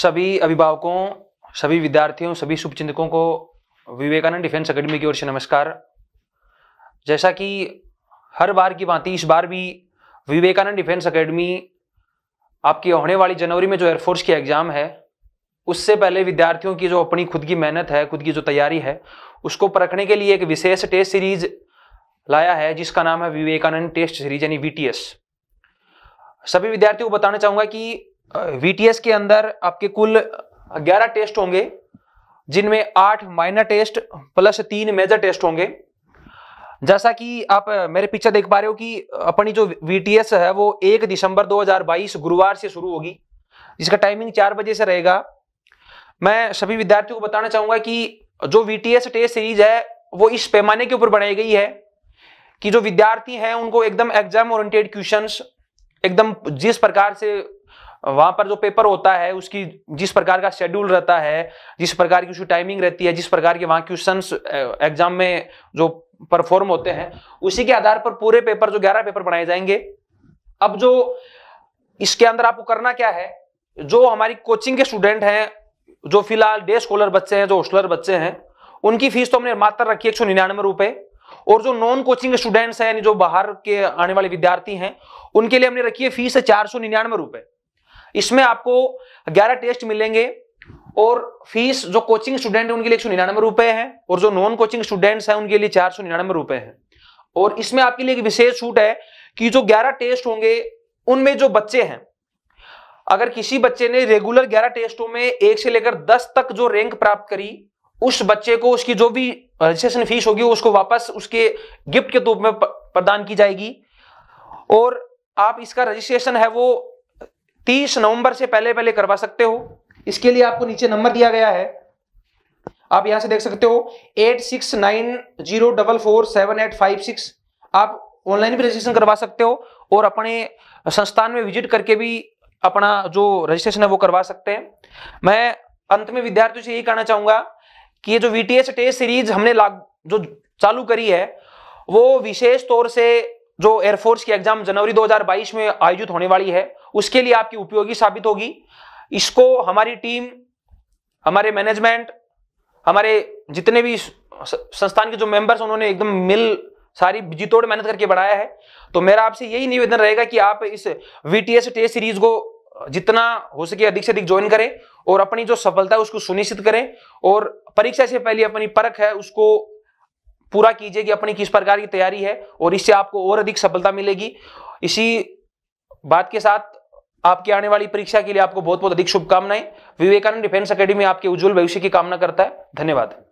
सभी अभिभावकों सभी विद्यार्थियों सभी शुभचिंतकों को विवेकानंद डिफेंस अकेडमी की ओर से नमस्कार जैसा कि हर बार की भांति इस बार भी विवेकानंद डिफेंस अकेडमी आपकी होने वाली जनवरी में जो एयरफोर्स की एग्ज़ाम है उससे पहले विद्यार्थियों की जो अपनी खुद की मेहनत है खुद की जो तैयारी है उसको परखने के लिए एक विशेष टेस्ट सीरीज लाया है जिसका नाम है विवेकानंद टेस्ट सीरीज यानी वी सभी विद्यार्थियों को बताना चाहूँगा कि वीटीएस के अंदर आपके कुल 11 टेस्ट होंगे जिनमें आठ माइनर टेस्ट प्लस तीन मेजर टेस्ट होंगे जैसा कि आप मेरे पीछे देख पा रहे हो कि अपनी जो वीटीएस है वो एक दिसंबर 2022 गुरुवार से शुरू होगी इसका टाइमिंग चार बजे से रहेगा मैं सभी विद्यार्थियों को बताना चाहूंगा कि जो वीटीएस टेस्ट सीरीज है वो इस पैमाने के ऊपर बनाई गई है कि जो विद्यार्थी हैं उनको एकदम एग्जाम ओरिएंटेड क्वेश्चंस एकदम जिस प्रकार से वहां पर जो पेपर होता है उसकी जिस प्रकार का शेड्यूल रहता है जिस प्रकार की उसकी टाइमिंग रहती है जिस प्रकार के वहां क्वेश्चन एग्जाम में जो परफॉर्म होते हैं उसी के आधार पर पूरे पेपर जो ग्यारह पेपर बनाए जाएंगे अब जो इसके अंदर आपको करना क्या है जो हमारी कोचिंग के स्टूडेंट हैं जो फिलहाल डे स्कॉलर बच्चे हैं जो हॉस्टलर बच्चे हैं उनकी फीस तो हमने मात्र रखी है एक सौ निन्यानवे रुपए और जो नॉन कोचिंग स्टूडेंट्स हैं यानी जो बाहर के आने वाले विद्यार्थी हैं उनके लिए हमने रखी है फीस है चार सौ निन्यानवे रुपए इसमें आपको ग्यारह टेस्ट मिलेंगे और फीस जो कोचिंग स्टूडेंट है उनके लिए एक सौ निन्यानवे रुपए है और जो नॉन कोचिंग स्टूडेंट्स हैं उनके लिए चार सौ निन्यानवे रुपए है और इसमें आपके लिए एक विशेष छूट है कि जो ग्यारह टेस्ट होंगे उनमें जो बच्चे हैं अगर किसी बच्चे ने रेगुलर ग्यारह टेस्टों में एक से लेकर दस तक जो रैंक प्राप्त करी उस बच्चे को उसकी जो भी रजिस्ट्रेशन फीस होगी उसको वापस उसके गिफ्ट के रूप में प्रदान की जाएगी और आप इसका रजिस्ट्रेशन है वो तीस नवंबर से पहले पहले करवा सकते हो इसके लिए आपको नीचे नंबर दिया गया है आप यहां से देख सकते हो eight six nine zero double four seven eight five six आप ऑनलाइन भी रजिस्ट्रेशन करवा सकते हो और अपने संस्थान में विजिट करके भी अपना जो रजिस्ट्रेशन है वो करवा सकते हैं मैं अंत में विद्यार्थियों से यही कहना चाहूंगा कि ये जो वी टी टेस्ट सीरीज हमने जो चालू करी है वो विशेष तौर से जो एयरफोर्स की एग्जाम जनवरी 2022 में आयोजित होने वाली है उसके लिए आपकी उपयोगी साबित होगी इसको हमारी टीम हमारे मैनेजमेंट हमारे जितने भी संस्थान के जो मेंबर्स उन्होंने एकदम मिल सारी जीतोड़ मेहनत करके बढ़ाया है तो मेरा आपसे यही निवेदन रहेगा कि आप इस वीटीएस टेस्ट सीरीज को जितना हो सके अधिक से अधिक ज्वाइन करें और अपनी जो सफलता है उसको सुनिश्चित करें और परीक्षा से पहले अपनी परख है उसको पूरा कीजिए कि अपनी किस प्रकार की तैयारी है और इससे आपको और अधिक सफलता मिलेगी इसी बात के साथ आपकी आने वाली परीक्षा के लिए आपको बहुत बहुत अधिक शुभकामनाएं विवेकानंद डिफेंस अकेडमी आपके उज्जवल भविष्य की कामना करता है धन्यवाद